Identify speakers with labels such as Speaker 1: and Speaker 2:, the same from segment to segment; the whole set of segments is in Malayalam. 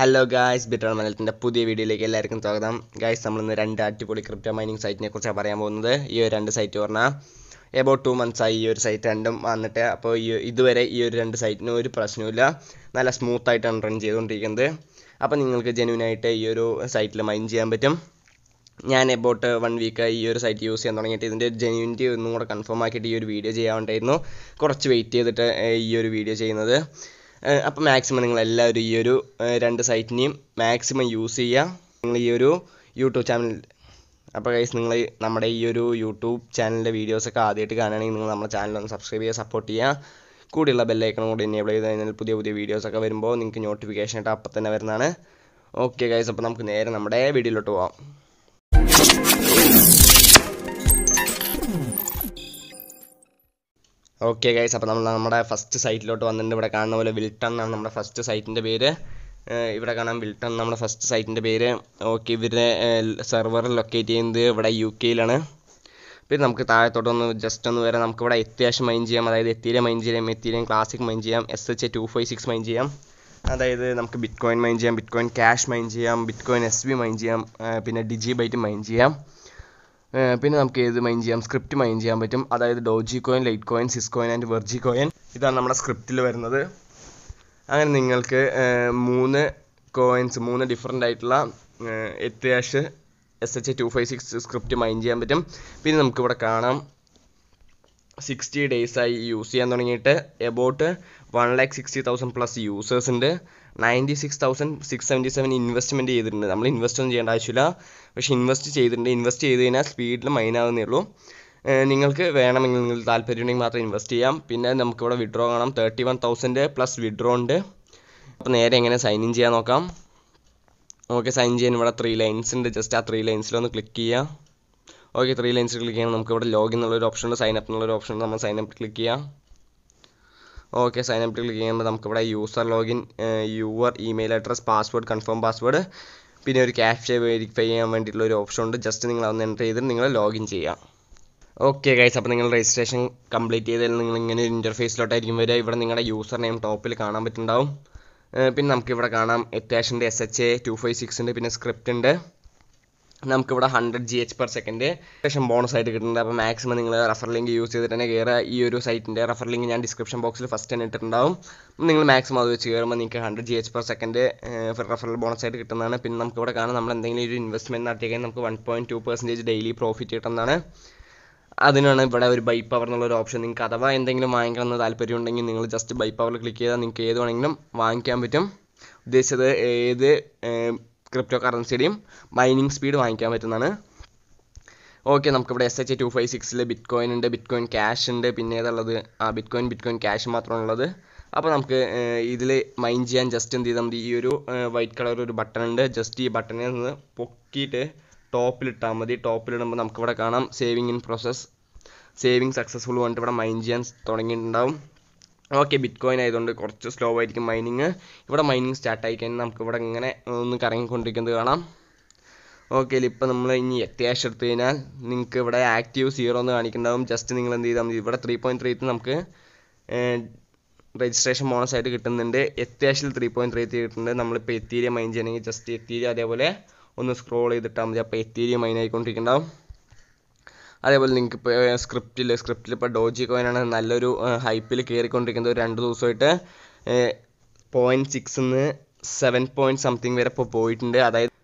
Speaker 1: ഹലോ ഗായ്സ് ബിറ്റോൺ മലത്തിൻ്റെ പുതിയ വീഡിയോയിലേക്ക് എല്ലാവർക്കും സ്വാഗതം ഗായ്സ് നമ്മളിന്ന് രണ്ട് അടിപൊളി ക്രിപ്റ്റോ മൈനിങ് സൈറ്റിനെ കുറിച്ചാണ് പറയാൻ പോകുന്നത് ഈ ഒരു രണ്ട് സൈറ്റ് പറഞ്ഞാൽ എബൌട്ട് ടു മന്ത്സ് ആയി ഈ ഒരു സൈറ്റ് രണ്ടും വന്നിട്ട് അപ്പോൾ ഈ ഇതുവരെ ഈ ഒരു രണ്ട് സൈറ്റിനും ഒരു പ്രശ്നവുമില്ല നല്ല സ്മൂത്ത് ആയിട്ടാണ് റൺ ചെയ്തുകൊണ്ടിരിക്കുന്നത് അപ്പോൾ നിങ്ങൾക്ക് ജെനുവിനായിട്ട് ഈ ഒരു സൈറ്റിൽ മൈൻ ചെയ്യാൻ പറ്റും ഞാൻ എബൌട്ട് വൺ വീക്ക് ഈ ഒരു സൈറ്റ് യൂസ് ചെയ്യാൻ തുടങ്ങിയിട്ട് ഇതിൻ്റെ ജെന്യൂനിറ്റി ഒന്നും കൂടെ കൺഫേം ആക്കിയിട്ട് ഈ ഒരു വീഡിയോ ചെയ്യാൻ ഉണ്ടായിരുന്നു കുറച്ച് വെയിറ്റ് ചെയ്തിട്ട് ഈ ഒരു വീഡിയോ ചെയ്യുന്നത് അപ്പോൾ മാക്സിമം നിങ്ങൾ എല്ലാവരും ഈ ഒരു രണ്ട് സൈറ്റിനെയും മാക്സിമം യൂസ് ചെയ്യുക നിങ്ങൾ ഈ ഒരു യൂട്യൂബ് ചാനൽ അപ്പോൾ കൈസ് നിങ്ങൾ നമ്മുടെ ഈ ഒരു യൂട്യൂബ് ചാനലിൻ്റെ വീഡിയോസൊക്കെ ആദ്യമായിട്ട് കാണുകയാണെങ്കിൽ നിങ്ങൾ നമ്മുടെ ചാനൽ ഒന്ന് സബ്സ്ക്രൈബ് ചെയ്യുക സപ്പോർട്ട് ചെയ്യുക കൂടിയുള്ള ബെല്ലൈക്കണം കൂടി എനേബിൾ ചെയ്ത് കഴിഞ്ഞാൽ പുതിയ പുതിയ വീഡിയോസൊക്കെ വരുമ്പോൾ നിങ്ങൾക്ക് നോട്ടിഫിക്കേഷൻ ആയിട്ട് അപ്പം തന്നെ വരുന്നതാണ് ഓക്കെ കൈസ് അപ്പോൾ നമുക്ക് നേരെ നമ്മുടെ വീഡിയോയിലോട്ട് പോവാം ഓക്കെ ഗൈസ് അപ്പോൾ നമ്മൾ നമ്മുടെ ഫസ്റ്റ് സൈറ്റിലോട്ട് വന്നിട്ടുണ്ട് ഇവിടെ കാണുന്ന പോലെ വിൽട്ടൺ എന്നാണ് നമ്മുടെ ഫസ്റ്റ് സൈറ്റിൻ്റെ പേര് ഇവിടെ കാണാം വിൽട്ടൺ നമ്മുടെ ഫസ്റ്റ് സൈറ്റിൻ്റെ പേര് ഓക്കെ ഇവരുടെ സെർവർ ലൊക്കേറ്റ് ചെയ്യുന്നത് ഇവിടെ യു കെയിലാണ് പിന്നെ നമുക്ക് താഴത്തോട്ട് ഒന്ന് ജസ്റ്റ് ഒന്ന് വരെ നമുക്ക് ഇവിടെ അത്യാവശ്യം മൈൻ ചെയ്യാം അതായത് എത്തിയിലെ മൈൻ ചെയ്യാം എത്തിയിലെ ക്ലാസിക് മൈൻ ചെയ്യാം S H two five six mine ചെയ്യാം അതായത് നമുക്ക് ബിറ്റ് കോയിൻ മൈൻ ചെയ്യാം ബിറ്റ് കോയിൻ ക്യാഷ് മൈൻ ചെയ്യാം bitcoin S V mine ചെയ്യാം പിന്നെ ഡിജി ബൈറ്റ് മൈൻ ചെയ്യാം പിന്നെ നമുക്ക് ഏത് മൈൻ ചെയ്യാം സ്ക്രിപ്റ്റ് മൈൻ ചെയ്യാൻ പറ്റും അതായത് Dogecoin Litecoin Syscoin and Verge coin ഇതാണ് നമ്മുടെ സ്ക്രിപ്റ്റിൽ വരുന്നത് അങ്ങനെ നിങ്ങൾക്ക് മൂന്ന് കോയിൻസ് മൂന്ന് ഡിഫറെൻ്റ് ആയിട്ടുള്ള Ethash S H two five six script mine ചെയ്യാൻ പറ്റും പിന്നെ നമുക്കിവിടെ കാണാം സിക്സ്റ്റി ഡേയ്സായി യൂസ് ചെയ്യാൻ തുടങ്ങിയിട്ട് about one lakh sixty thousand plus users ഉണ്ട് ninety six thousand six seventy seven investment ചെയ്തിട്ടുണ്ട് നമ്മൾ ഇൻവെസ്റ്റ് ഒന്നും ചെയ്യേണ്ട ആവശ്യമില്ല പക്ഷേ ഇൻവെസ്റ്റ് ചെയ്തിട്ടുണ്ട് ഇൻവെസ്റ്റ് ചെയ്ത് കഴിഞ്ഞാൽ സ്പീഡിൽ മൈനാകുന്നേ ഉള്ളൂ നിങ്ങൾക്ക് വേണമെങ്കിൽ നിങ്ങൾ താല്പര്യമുണ്ടെങ്കിൽ മാത്രം ഇൻവെസ്റ്റ് ചെയ്യാം പിന്നെ നമുക്കിവിടെ വിഡ്രോ കാണാം thirty one thousand plus withdraw ഉണ്ട് അപ്പോൾ നേരെ എങ്ങനെ സൈൻ ഇൻ ചെയ്യാൻ നോക്കാം ഓക്കെ സൈൻ ചെയ്യാൻ ഇവിടെ ത്രീ ലൈൻസ് ഉണ്ട് ജസ്റ്റ് ആ ത്രീ ലൈൻസിലൊന്ന് ക്ലിക്ക് ചെയ്യാം ഓക്കെ ത്രീ ലൈൻസ് ക്ലിക്ക് ചെയ്യണം ഇവിടെ ലോഗിൻ എന്നുള്ളൊരു ഓപ്ഷൻ ഉണ്ട് സൈൻ അപ്പ് എന്നുള്ളൊരു ഓപ്ഷൻ നമ്മൾ സൈൻ അപ്പ് ക്ലിക്ക് ചെയ്യാം ഓക്കെ സൈൻ അപ്പ് ക്ലിക്ക് ചെയ്യുമ്പോൾ നമുക്കിവിടെ user login your email address password confirm password പിന്നെ ഒരു ക്യാപ്ഷ വെരിഫൈ ചെയ്യാൻ വേണ്ടിയിട്ടുള്ള ഒരു ഓപ്ഷൻ ഉണ്ട് ജസ്റ്റ് നിങ്ങൾ അതൊന്ന് എൻ്റർ ചെയ്ത് നിങ്ങൾ ലോഗിൻ ചെയ്യാം ഓക്കെ ഗൈസ് അപ്പോൾ നിങ്ങൾ രജിസ്ട്രേഷൻ കംപ്ലീറ്റ് ചെയ്താൽ നിങ്ങൾ ഇങ്ങനെ ഒരു ഇൻ്റർഫേസിലോട്ടായിരിക്കും വരിക ഇവിടെ നിങ്ങളുടെ യൂസർ നെയിം ടോപ്പിൽ കാണാൻ പറ്റുന്നുണ്ടാവും പിന്നെ നമുക്കിവിടെ കാണാം എത്യാഷിൻ്റെ S H A two five six ഉണ്ട് പിന്നെ സ്ക്രിപ്റ്റ് ഉണ്ട് നമുക്കിവിടെ hundred G H per second അത്യാവശ്യം ബോണസ് ആയിട്ട് കിട്ടുന്നുണ്ട് അപ്പോൾ മാക്സിമം നിങ്ങൾ റഫർ ലിങ്ക് യൂസ് ചെയ്തിട്ട് തന്നെ കയറുക ഈ ഒരു സൈറ്റിൻ്റെ റഫർ ലിങ്ക് ഞാൻ ഡിസ്ക്രിപ്ഷൻ ബോക്സിൽ ഫസ്റ്റ് തന്നെ ഇട്ടിട്ടുണ്ടാവും നിങ്ങൾ മാക്സിമം അത് വെച്ച് കയറുമ്പോൾ നിങ്ങൾക്ക് hundred G H per second referral bonus ആയിട്ട് കിട്ടുന്നതാണ് പിന്നെ നമുക്കിവിടെ കാണാം നമ്മൾ എന്തെങ്കിലും ഒരു ഇൻവെസ്റ്റ്മെൻറ്റ് നടത്തിയാൽ നമുക്ക് one point two percentage daily profit കിട്ടുന്നതാണ് അതിനാണ് ഇവിടെ ഒരു ബൈ പവർ എന്നുള്ളൊരു ഓപ്ഷൻ നിങ്ങൾക്ക് അഥവാ എന്തെങ്കിലും വാങ്ങിക്കണമെന്ന് താല്പര്യം ഉണ്ടെങ്കിൽ നിങ്ങൾ ജസ്റ്റ് ബൈ പവറിൽ ക്ലിക്ക് ചെയ്താൽ നിങ്ങൾക്ക് ഏത് വേണമെങ്കിലും വാങ്ങിക്കാൻ പറ്റും ഉദ്ദേശിച്ചത് ഏത് ക്രിപ്റ്റോ കറൻസിയുടെയും മൈനിങ് സ്പീഡ് വാങ്ങിക്കാൻ പറ്റുന്നതാണ് ഓക്കെ നമുക്കിവിടെ എസ് എച്ച് ടു ഫൈവ് സിക്സിൽ ബിറ്റ് കോയിൻ ഉണ്ട് ബിറ്റ് കോയിൻ ക്യാഷ് ഉണ്ട് പിന്നെ ഏതുള്ളത് ആ bitcoin bitcoin cash മാത്രമാണ് ഉള്ളത് അപ്പോൾ നമുക്ക് ഇതിൽ മൈൻ ചെയ്യാൻ ജസ്റ്റ് എന്ത് ചെയ്താൽ മതി ഈ ഒരു വൈറ്റ് കളർ ഒരു ബട്ടൺ ഉണ്ട് ജസ്റ്റ് ഈ ബട്ടണിൽ നിന്ന് പൊക്കിയിട്ട് ടോപ്പിലിട്ടാൽ മതി ടോപ്പിലിടുമ്പോൾ നമുക്കിവിടെ കാണാം saving in process saving successful പറഞ്ഞിട്ട് ഇവിടെ മൈൻ ചെയ്യാൻ തുടങ്ങിയിട്ടുണ്ടാവും ഓക്കെ ബിറ്റ് കോയിൻ ആയതുകൊണ്ട് കുറച്ച് സ്ലോ ആയിരിക്കും മൈനിങ് ഇവിടെ മൈനിങ് സ്റ്റാർട്ട് ആയി കഴിഞ്ഞാൽ നമുക്ക് ഇവിടെ ഇങ്ങനെ ഒന്ന് കറങ്ങിക്കൊണ്ടിരിക്കുന്നത് കാണാം ഓക്കെ ഇപ്പോൾ നമ്മൾ ഇനി അത്യാവശ്യം എടുത്തു കഴിഞ്ഞാൽ നിങ്ങൾക്ക് ഇവിടെ ആക്റ്റീവ് സീറോ എന്ന് കാണിക്കുന്നുണ്ടാവും ജസ്റ്റ് നിങ്ങൾ എന്ത് ചെയ്താൽ മതി ഇവിടെ ത്രീ പോയിൻറ്റ് ത്രീ നമുക്ക് രജിസ്ട്രേഷൻ ബോണസ് ആയിട്ട് കിട്ടുന്നുണ്ട് എത്യാഷിൽ ത്രീ പോയിൻറ്റ് ത്രീ കിട്ടുന്നുണ്ട് നമ്മളിപ്പോൾ എത്തീരിയ മൈൻ ചെയ്യണമെങ്കിൽ ജസ്റ്റ് എത്തീരിയ അതേപോലെ ഒന്ന് സ്ക്രോൾ ചെയ്തിട്ടാൽ മതി അപ്പോൾ എത്തീരിയ മൈൻ ആയിക്കൊണ്ടിരിക്കുന്നുണ്ടാവും അതേപോലെ നിങ്ങൾക്ക് ഇപ്പോൾ സ്ക്രിപ്റ്റിൽ സ്ക്രിപ്റ്റിൽ ഇപ്പോൾ ഡോജി കോയിനാണ് നല്ലൊരു ഹൈപ്പിൽ കയറിക്കൊണ്ടിരിക്കുന്നത് രണ്ട് ദിവസമായിട്ട് പോയിൻറ്റ് സിക്സിൽ നിന്ന് സെവൻ പോയിൻറ്റ് സംതിങ് വരെ ഇപ്പോൾ പോയിട്ടുണ്ട് അതായത്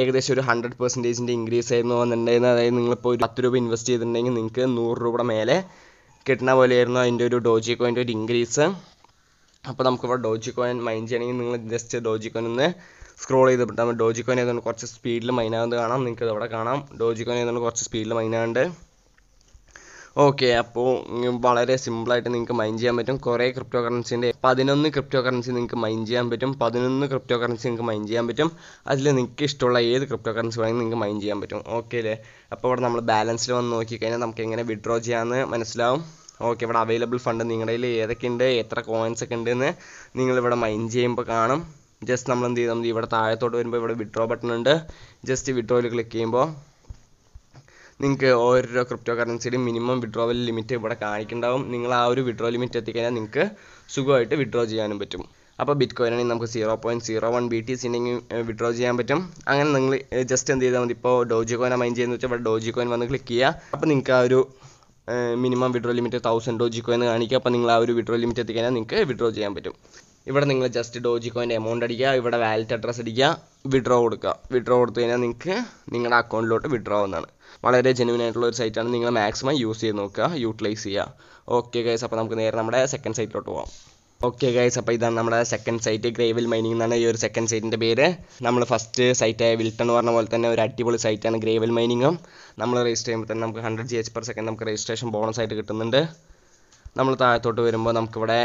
Speaker 1: ഏകദേശം ഒരു ഹൺഡ്രഡ് പെർസെൻറ്റേജിൻ്റെ ഇൻക്രീസ് ആയിരുന്നു വന്നിട്ടുണ്ടായിരുന്നത് അതായത് നിങ്ങളിപ്പോൾ ഒരു പത്ത് രൂപ ഇൻവെസ്റ്റ് ചെയ്തിട്ടുണ്ടെങ്കിൽ നിങ്ങൾക്ക് നൂറ് രൂപയുടെ മേലെ കിട്ടുന്ന പോലെയായിരുന്നു അതിൻ്റെ ഒരു ഡോജി കോയിൻ്റെ ഒരു ഇൻക്രീസ് അപ്പോൾ നമുക്കിപ്പോൾ ഡോജി കോയിൻ മൈൻഡ് ചെയ്യണമെങ്കിൽ നിങ്ങൾ ജസ്റ്റ് ഡോജി കോയിൻ ഒന്ന് സ്ക്രോൾ ചെയ്തിട്ടാകുമ്പോൾ ഡോജിക്കോൻ ഏതാണ്ട് കുറച്ച് സ്പീഡിൽ മൈനാകുന്നത് കാണാം നിങ്ങൾക്ക് അവിടെ കാണാം ഡോജിക്കോൻ ഏതാണ്ട് കുറച്ച് സ്പീഡിൽ മൈനാകുന്നുണ്ട് ഓക്കെ അപ്പോൾ വളരെ സിമ്പിളായിട്ട് നിങ്ങൾക്ക് മൈൻ ചെയ്യാൻ പറ്റും കുറേ ക്രിപ്റ്റോ കറൻസിൻ്റെ പതിനൊന്ന് ക്രിപ്റ്റോ കറൻസി നിങ്ങൾക്ക് മൈൻ ചെയ്യാൻ പറ്റും പതിനൊന്ന് ക്രിപ്റ്റോ കറൻസി നിങ്ങൾക്ക് മൈൻ ചെയ്യാൻ പറ്റും അതിൽ നിങ്ങൾക്ക് ഇഷ്ടമുള്ള ഏത് ക്രിപ്റ്റോ കറൻസി വേണമെങ്കിൽ നിങ്ങൾക്ക് മൈൻ ചെയ്യാൻ പറ്റും ഓക്കെ അല്ലേ അപ്പോൾ ഇവിടെ നമ്മൾ ബാലൻസിൽ വന്ന് നോക്കിക്കഴിഞ്ഞാൽ നമുക്ക് എങ്ങനെ വിഡ്രോ ചെയ്യാമെന്ന് മനസ്സിലാവും ഓക്കെ ഇവിടെ അവൈലബിൾ ഫണ്ട് നിങ്ങളുടെ കയ്യിൽ ഏതൊക്കെയുണ്ട് എത്ര കോയിൻസ് ഒക്കെ ഉണ്ടെന്ന് നിങ്ങളിവിടെ മൈൻ ചെയ്യുമ്പോൾ കാണും ജസ്റ്റ് നമ്മൾ എന്ത് ചെയ്യും നമ്മൾ ഇവിടെ താഴത്തോട്ട് വരുമ്പോൾ ഇവിടെ വിഡ്രോ ബട്ടൺ ഉണ്ട് ജസ്റ്റ് വിഡ്രോയിൽ ക്ലിക്ക് ചെയ്യുമ്പോൾ നിങ്ങൾക്ക് ഓരോരോ ക്രിപ്റ്റോ കറൻസിയുടെയും മിനിമം വിഡ്രോവൽ ലിമിറ്റ് ഇവിടെ കാണിക്കുന്നുണ്ടാവും നിങ്ങൾ ആ ഒരു വിഡ്രോ ലിമിറ്റ് എത്തിക്കഴിഞ്ഞാൽ നിങ്ങൾക്ക് സുഖമായിട്ട് വിഡ്രോ ചെയ്യാനും പറ്റും അപ്പോൾ ബിറ്റ് കോയിനാണെങ്കിൽ നമുക്ക് zero point zero one B T സിനെങ്കിൽ വിഡ്രോ ചെയ്യാൻ പറ്റും അങ്ങനെ നിങ്ങൾ ജസ്റ്റ് എന്ത് ചെയ്താൽ മതി ഇപ്പോൾ ഡോജി കോയിൻ മൈൻ ചെയ്യുന്ന വെച്ചാൽ ഇവിടെ ഡോജി കോയിൻ വന്ന് ക്ലിക്ക് ചെയ്യുക അപ്പോൾ നിങ്ങൾക്ക് ആ ഒരു minimum withdraw limit thousand Dogecoin കാണിക്കുക അപ്പോൾ നിങ്ങൾ ആ ഒരു വിഡ്രോ ലിമിറ്റ് എത്തിക്കഴിഞ്ഞാൽ നിങ്ങൾക്ക് വിഡ്രോ ചെയ്യാൻ പറ്റും ഇവിടെ നിങ്ങൾ ജസ്റ്റ് ഡോജി കോയിൻ്റെ എമൗണ്ട് അടിക്കുക ഇവിടെ വാലറ്റ് അഡ്രസ്സ് അടിക്കുക വിഡ്രോ കൊടുക്കുക വിഡ്രോ കൊടുത്തു കഴിഞ്ഞാൽ നിങ്ങൾക്ക് നിങ്ങളുടെ അക്കൗണ്ടിലോട്ട് വിഡ്രോ ആവുന്നതാണ് വളരെ ജെനുവിൻ ആയിട്ടുള്ള ഒരു സൈറ്റാണ് നിങ്ങൾ മാക്സിമം യൂസ് ചെയ്ത് നോക്കുക യൂട്ടിലൈസ് ചെയ്യുക ഓക്കെ ഗൈസ് അപ്പോൾ നമുക്ക് നേരെ നമ്മുടെ സെക്കൻഡ് സൈറ്റിലോട്ട് പോകാം ഓക്കെ ഗൈസ് അപ്പോൾ ഇതാണ് നമ്മുടെ സെക്കൻഡ് സൈറ്റ് ഗ്രേവിൽ മൈനിങ് എന്നാണ് ഈ ഒരു സെക്കൻഡ് സൈറ്റിൻ്റെ പേര് നമ്മൾ ഫസ്റ്റ് സൈറ്റായ വിൽട്ടൺ എന്ന് പറഞ്ഞ പോലെ തന്നെ ഒരു അടിപൊളി സൈറ്റാണ് ഗ്രേവിൽ മൈനിങ്ങും നമ്മൾ രജിസ്റ്റർ ചെയ്യുമ്പോൾ തന്നെ നമുക്ക് hundred G H per second നമുക്ക് രജിസ്ട്രേഷൻ ബോണസ് ആയിട്ട് കിട്ടുന്നുണ്ട് നമ്മൾ താഴത്തോട്ട് വരുമ്പോൾ നമുക്കിവിടെ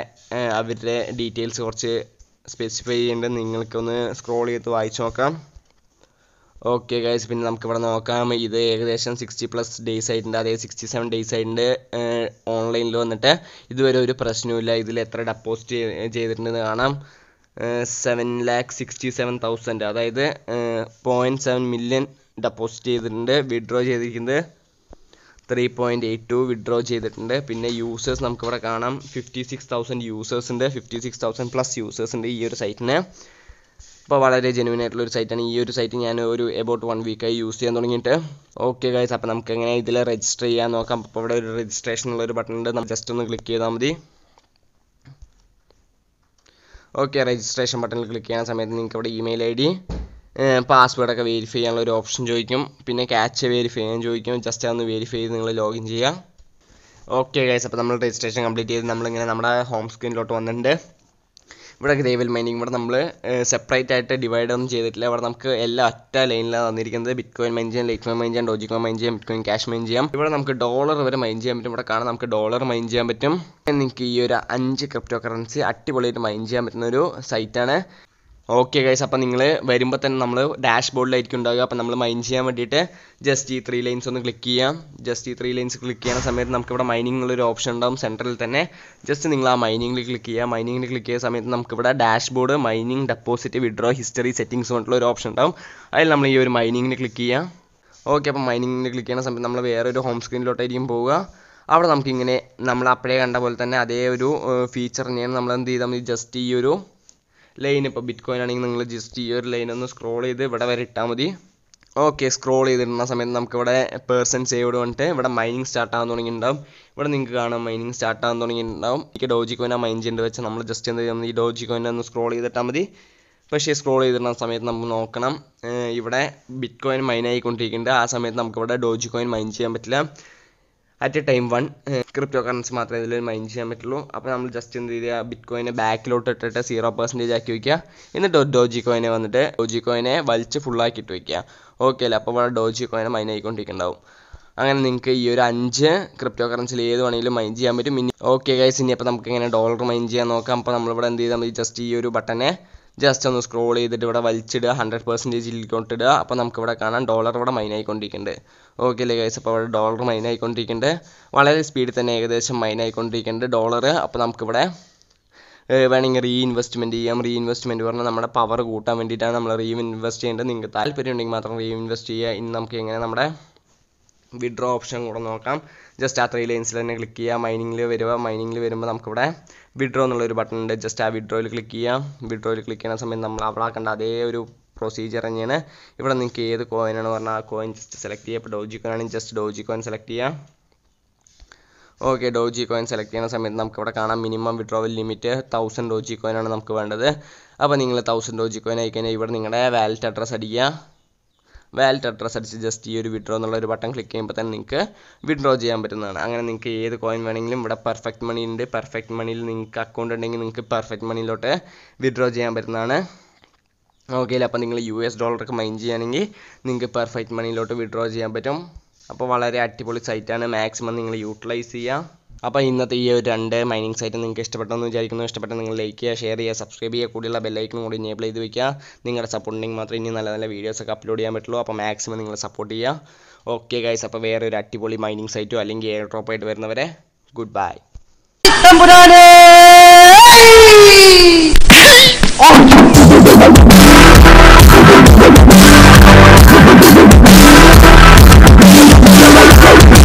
Speaker 1: അവരുടെ ഡീറ്റെയിൽസ് കുറച്ച് സ്പെസിഫൈ ചെയ്യേണ്ടത് നിങ്ങൾക്കൊന്ന് സ്ക്രോൾ ചെയ്ത് വായിച്ചു നോക്കാം ഓക്കെ ഗൈസ് പിന്നെ നമുക്കിവിടെ നോക്കാം ഇത് ഏകദേശം സിക്സ്റ്റി പ്ലസ് ഡേയ്സ് ആയിട്ടുണ്ട് അതായത് സിക്സ്റ്റി സെവൻ ഡേയ്സ് ആയിട്ടുണ്ട് ഓൺലൈനിൽ വന്നിട്ട് ഇതുവരെ ഒരു പ്രശ്നവുമില്ല ഇതിൽ എത്ര ഡെപ്പോസിറ്റ് ചെയ്തിട്ടുണ്ടെന്ന് കാണാം seven lakh sixty seven thousand അതായത് പോയിൻറ്റ് സെവൻ മില്യൺ ഡെപ്പോസിറ്റ് ചെയ്തിട്ടുണ്ട് വിഡ്രോ ചെയ്തിരിക്കുന്നത് three point eight two withdraw ചെയ്തിട്ടുണ്ട് പിന്നെ യൂസേഴ്സ് നമുക്കിവിടെ കാണാം ഫിഫ്റ്റി സിക്സ് തൗസൻഡ് യൂസേഴ്സിൻ്റെ ഫിഫ്റ്റി സിക്സ് തൗസൻഡ് പ്ലസ് യൂസേഴ്സിൻ്റെ ഈ ഒരു സൈറ്റിന് അപ്പോൾ വളരെ ജെനുവിൻ ആയിട്ടുള്ള ഒരു സൈറ്റാണ് ഈ ഒരു സൈറ്റ് ഞാൻ ഒരു എബൌട്ട് വൺ വീക്കായി യൂസ് ചെയ്യാൻ തുടങ്ങിയിട്ട് ഓക്കെ ഗൈസ് അപ്പോൾ നമുക്ക് എങ്ങനെ ഇതിൽ രജിസ്റ്റർ ചെയ്യാൻ നോക്കാം അപ്പോൾ ഇവിടെ ഒരു രജിസ്ട്രേഷൻ ഉള്ള ഒരു ബട്ടൺ ഉണ്ട് നമ്മൾ ജസ്റ്റ് ഒന്ന് ക്ലിക്ക് ചെയ്താൽ മതി ഓക്കെ രജിസ്ട്രേഷൻ ബട്ടണിൽ ക്ലിക്ക് ചെയ്യുന്ന സമയത്ത് നിങ്ങൾക്ക് ഇവിടെ ഇമെയിൽ ഐ ഡി ഒക്കെ വെരിഫൈ ചെയ്യാനുള്ള ഒരു ഓപ്ഷൻ ചോദിക്കും പിന്നെ ക്യാച്ച് വെരിഫൈ ചെയ്യാൻ ചോദിക്കും ജസ്റ്റ് ഒന്ന് വെരിഫൈ ചെയ്ത് നിങ്ങൾ ലോഗിൻ ചെയ്യുക ഓക്കെ ഗൈസ് അപ്പോൾ നമ്മൾ രജിസ്ട്രേഷൻ കംപ്ലീറ്റ് ചെയ്ത് നമ്മളിങ്ങനെ നമ്മുടെ ഹോം സ്ക്രീനിലോട്ട് വന്നിട്ടുണ്ട് ഇവിടെ ഗ്രേവൽ മൈനിങ് ഇവിടെ നമ്മൾ സെപ്പറേറ്റ് ആയിട്ട് ഡിവൈഡ് ഒന്നും ചെയ്തിട്ടില്ല ഇവിടെ നമുക്ക് എല്ലാ ഒറ്റ ലൈനിലാണ് തന്നിരിക്കുന്നത് ബിറ്റ്കോയിൻ മൈൻ ചെയ്യാം ലൈറ്റ് കോയിൻ മൈൻ ചെയ്യാം ഡോജി മൈൻ ചെയ്യാം ബിറ്റ്കോയിൻ കോയിൻ ക്യാഷ് മൈൻ ചെയ്യാം ഇവിടെ നമുക്ക് ഡോളർ വരെ മൈൻ ചെയ്യാൻ പറ്റും ഇവിടെ കാണാൻ നമുക്ക് ഡോളർ മൈൻ ചെയ്യാൻ പറ്റും നിങ്ങൾക്ക് ഈ ഒരു അഞ്ച് ക്രിപ്റ്റോ കറൻസി അടിപൊളിയായിട്ട് മൈൻ ചെയ്യാൻ പറ്റുന്ന ഒരു സൈറ്റാണ് ഓക്കെ ഗൈസ് അപ്പോൾ നിങ്ങൾ വരുമ്പോൾ തന്നെ നമ്മൾ ഡാഷ് ബോർഡിലായിരിക്കും ഉണ്ടാവുക അപ്പോൾ നമ്മൾ മൈൻ ചെയ്യാൻ വേണ്ടിയിട്ട് ജസ്റ്റ് ഈ ത്രീ ലൈൻസ് ഒന്ന് ക്ലിക്ക് ചെയ്യാം ജസ്റ്റ് ഈ ത്രീ ലൈൻസ് ക്ലിക്ക് ചെയ്യുന്ന സമയത്ത് നമുക്ക് ഇവിടെ മൈനിങ് ഉള്ളൊരു ഓപ്ഷൻ ഉണ്ടാവും സെൻട്രിൽ തന്നെ ജസ്റ്റ് നിങ്ങൾ ആ മൈനിങ്ങിൽ ക്ലിക്ക് ചെയ്യുക മൈനിങ്ങിൽ ക്ലിക്ക് ചെയ്യുന്ന സമയത്ത് നമുക്ക് ഇവിടെ dashboard mining deposit withdraw history settings കൊണ്ടുള്ള ഒരു ഓപ്ഷൻ ഉണ്ടാവും അതിൽ നമ്മൾ ഈ ഒരു മൈനിങ്ങിന് ക്ലിക്ക് ചെയ്യാം ഓക്കെ അപ്പോൾ മൈനിങ്ങിന് ക്ലിക്ക് ചെയ്യുന്ന സമയത്ത് നമ്മൾ വേറെ ഒരു ഹോം സ്ക്രീനിലോട്ടായിരിക്കും പോവുക അവിടെ നമുക്കിങ്ങനെ നമ്മൾ അപ്പോഴേ കണ്ട പോലെ തന്നെ അതേ ഒരു തന്നെയാണ് നമ്മൾ എന്ത് ചെയ്താൽ ജസ്റ്റ് ഈ ഒരു ലൈൻ ഇപ്പോൾ ബിറ്റ് കോയിൻ ആണെങ്കിൽ നിങ്ങൾ ജസ്റ്റ് ഈ ഒരു ലൈൻ ഒന്ന് സ്ക്രോൾ ചെയ്ത് ഇവിടെ വരെ ഇട്ടാൽ മതി ഓക്കെ സ്ക്രോൾ ചെയ്തിരുന്ന സമയത്ത് നമുക്കിവിടെ പേഴ്സൺ സേവ്ഡ് വന്നിട്ട് ഇവിടെ മൈനിങ് സ്റ്റാർട്ട് ആകാൻ തുടങ്ങിയിട്ടുണ്ടാവും ഇവിടെ നിങ്ങൾക്ക് കാണാം മൈനിങ് സ്റ്റാർട്ട് ആകാൻ തുടങ്ങിയിട്ടുണ്ടാവും എനിക്ക് ഡോജി കോയിൻ ആ മൈൻ ചെയ്യേണ്ടി വെച്ച് നമ്മൾ ജസ്റ്റ് എന്ത് ചെയ്യുന്നത് ഈ ഡോജി ഒന്ന് സ്ക്രോൾ ചെയ്തിട്ടാൽ മതി പക്ഷേ സ്ക്രോൾ ചെയ്തിരുന്ന സമയത്ത് നമുക്ക് നോക്കണം ഇവിടെ ബിറ്റ് കോയിൻ മൈനായിക്കൊണ്ടിരിക്കുന്നുണ്ട് ആ സമയത്ത് നമുക്കിവിടെ ഡോജി കോയിൻ മൈൻ ചെയ്യാൻ പറ്റില്ല at a time one cryptocurrency മാത്രമേ ഇതിൽ മൈൻ ചെയ്യാൻ പറ്റുള്ളൂ അപ്പോൾ നമ്മൾ ജസ്റ്റ് എന്ത് ചെയ്യുക ബിറ്റ് കോയിനെ ബാക്കിലോട്ട് ഇട്ടിട്ട് സീറോ പെർസെൻറ്റേജ് ആക്കി വയ്ക്കുക എന്നിട്ട് ഡോജി കോയിനെ വന്നിട്ട് ഡോജി കോയിനെ വലിച്ച് ഫുള്ളാക്കിയിട്ട് വയ്ക്കുക ഓക്കെ അല്ലേ അപ്പോൾ ഇവിടെ ഡോജി കോയിനെ മൈൻ ആയിക്കൊണ്ടിരിക്കുന്നുണ്ടാവും അങ്ങനെ നിങ്ങൾക്ക് ഈ ഒരു അഞ്ച് ക്രിപ്റ്റോ കറൻസിൽ ഏത് വേണമെങ്കിലും മൈൻ ചെയ്യാൻ പറ്റും ഓക്കെ ഗൈസ് ഇനി അപ്പോൾ നമുക്ക് എങ്ങനെ ഡോളർ മൈൻ ചെയ്യാൻ നോക്കാം അപ്പോൾ നമ്മളിവിടെ എന്ത് ചെയ്താൽ മതി ജസ്റ്റ് ഈ ഒരു ബട്ടനെ ജസ്റ്റ് ഒന്ന് സ്ക്രോൾ ചെയ്തിട്ട് ഇവിടെ വലിച്ചിടുക ഹൺഡ്രഡ് പെർസെൻറ്റേജ് ഇടുക അപ്പോൾ നമുക്ക് ഇവിടെ കാണാം ഡോളർ ഇവിടെ മൈൻ ആയിക്കൊണ്ടിരിക്കുന്നുണ്ട് ഓക്കെ അല്ലേ ഗൈസ് അപ്പോൾ ഇവിടെ ഡോളർ മൈൻ ആയിക്കൊണ്ടിരിക്കുന്നുണ്ട് വളരെ സ്പീഡിൽ തന്നെ ഏകദേശം മൈൻ ആയിക്കൊണ്ടിരിക്കുന്നുണ്ട് ഡോളർ അപ്പോൾ നമുക്കിവിടെ വേണമെങ്കിൽ റീ ഇൻവെസ്റ്റ്മെൻറ്റ് ചെയ്യാം റീ ഇൻവെസ്റ്റ്മെൻറ്റ് പറഞ്ഞാൽ നമ്മുടെ പവർ കൂട്ടാൻ വേണ്ടിയിട്ടാണ് നമ്മൾ റീ ഇൻവെസ്റ്റ് ചെയ്യേണ്ടത് നിങ്ങൾക്ക് താല്പര്യം ഉണ്ടെങ്കിൽ മാത്രം റീ ഇൻവെസ്റ്റ് ചെയ്യുക ഇനി നമുക്ക് എങ്ങനെ നമ്മുടെ വിഡ്രോ ഓപ്ഷൻ കൂടെ നോക്കാം ജസ്റ്റ് ആ ത്രീ ലൈൻസിൽ തന്നെ ക്ലിക്ക് ചെയ്യുക മൈനിങ്ങിൽ വരിക മൈനിങ്ങിൽ വരുമ്പോൾ നമുക്കിവിടെ വിഡ്രോ എന്നുള്ളൊരു ബട്ടൺ ഉണ്ട് ജസ്റ്റ് ആ വിഡ്രോയിൽ ക്ലിക്ക് ചെയ്യാം വിഡ്രോയിൽ ക്ലിക്ക് ചെയ്യുന്ന സമയത്ത് നമ്മൾ അവിടെ കണ്ട അതേ ഒരു പ്രൊസീജിയർ തന്നെയാണ് ഇവിടെ നിങ്ങൾക്ക് ഏത് കോയിൻ ആണ് പറഞ്ഞാൽ ആ കോയിൻ ജസ്റ്റ് സെലക്ട് ചെയ്യുക ഇപ്പോൾ ഡോജി കോയിൻ ആണെങ്കിൽ ജസ്റ്റ് ഡോജി കോയിൻ സെലക്ട് ചെയ്യാം ഓക്കെ ഡോജി കോയിൻ സെലക്ട് ചെയ്യുന്ന സമയത്ത് നമുക്ക് ഇവിടെ കാണാം മിനിമം വിഡ്രോവൽ ലിമിറ്റ് തൗസൻഡ് ഡോജി കോയിനാണ് നമുക്ക് വേണ്ടത് അപ്പോൾ നിങ്ങൾ തൗസൻഡ് ഡോജി കോയിൻ ആയിക്കഴിഞ്ഞാൽ ഇവിടെ നിങ്ങളുടെ വാലറ്റ് അഡ്രസ്സ് അടിക്കുക വാലറ്റ് അഡ്രസ് അടിച്ച് ജസ്റ്റ് ഈ ഒരു വിഡ്രോ എന്നുള്ള ഒരു ബട്ടൺ ക്ലിക്ക് ചെയ്യുമ്പോൾ തന്നെ നിങ്ങൾക്ക് വിഡ്രോ ചെയ്യാൻ പറ്റുന്നതാണ് അങ്ങനെ നിങ്ങൾക്ക് ഏത് കോയിൻ വേണമെങ്കിലും ഇവിടെ പെർഫെക്റ്റ് മണി ഉണ്ട് പെർഫെക്റ്റ് മണിയിൽ നിങ്ങൾക്ക് അക്കൗണ്ട് ഉണ്ടെങ്കിൽ നിങ്ങൾക്ക് പെർഫെക്റ്റ് മണിയിലോട്ട് വിഡ്രോ ചെയ്യാൻ പറ്റുന്നതാണ് ഓക്കെ അപ്പോൾ നിങ്ങൾ യു എസ് ഡോളറൊക്കെ മൈൻഡ് ചെയ്യുകയാണെങ്കിൽ നിങ്ങൾക്ക് പെർഫെക്റ്റ് മണിയിലോട്ട് വിഡ്രോ ചെയ്യാൻ പറ്റും അപ്പോൾ വളരെ അടിപൊളി സൈറ്റാണ് മാക്സിമം നിങ്ങൾ യൂട്ടിലൈസ് ചെയ്യുക അപ്പോൾ ഇന്നത്തെ ഈ ഒരു രണ്ട് മൈനിങ് സൈറ്റ് നിങ്ങൾക്ക് ഇഷ്ടപ്പെട്ടെന്ന് വിചാരിക്കുന്നു ഇഷ്ടപ്പെട്ടാൽ നിങ്ങൾ ലൈക്ക് ചെയ്യുക ഷെയർ ചെയ്യുക സബ്സ്ക്രൈബ് ചെയ്യുക കൂടിയുള്ള ബെല്ലൈക്കും കൂടി എനേബിൾ ചെയ്ത് വയ്ക്കുക നിങ്ങളുടെ സപ്പോർട്ടിങ് മാത്രമേ ഇനി നല്ല നല്ല വീഡിയോസൊക്കെ അപ്ലോഡ് ചെയ്യാൻ പറ്റുള്ളൂ അപ്പോൾ മാക്സിമം നിങ്ങൾ സപ്പോർട്ട് ചെയ്യുക ഓക്കെ ഗൈസ് അപ്പോൾ വേറെ ഒരു അടിപൊളി മൈനിങ് സൈറ്റോ അല്ലെങ്കിൽ എയർ ഡ്രോപ്പ് ആയിട്ട് വരുന്നവരെ ഗുഡ് ബൈ Oh!